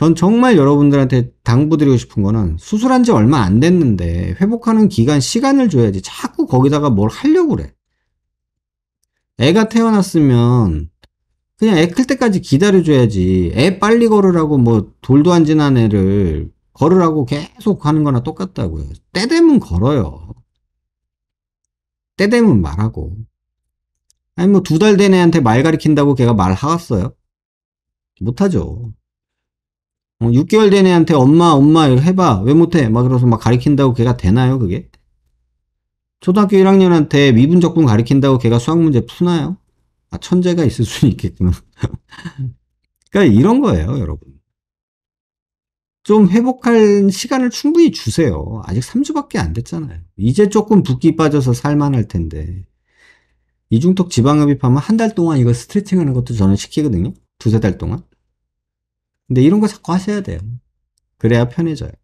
전 정말 여러분들한테 당부드리고 싶은 거는 수술한 지 얼마 안 됐는데 회복하는 기간 시간을 줘야지 자꾸 거기다가 뭘 하려고 그래. 애가 태어났으면 그냥 애 클 때까지 기다려줘야지 애 빨리 걸으라고 뭐 돌도 안 지난 애를 걸으라고 계속 하는 거나 똑같다고요. 때 되면 걸어요. 때 되면 말하고. 아니 뭐 두 달 된 애한테 말 가리킨다고 걔가 말하겠어요? 못하죠. 6개월 어, 된 애한테 엄마 엄마 해봐 왜 못해 막 그래서 막 가리킨다고 걔가 되나요 그게? 초등학교 1학년한테 미분 적분 가리킨다고 걔가 수학 문제 푸나요? 아 천재가 있을 수는 있겠지만 그러니까 이런 거예요 여러분 좀 회복할 시간을 충분히 주세요 아직 3주밖에 안 됐잖아요 이제 조금 붓기 빠져서 살만할 텐데 이중턱 지방흡입하면 한 달 동안 이거 스트레칭하는 것도 저는 시키거든요 두세 달 동안 근데 이런 거 자꾸 하셔야 돼요. 그래야 편해져요.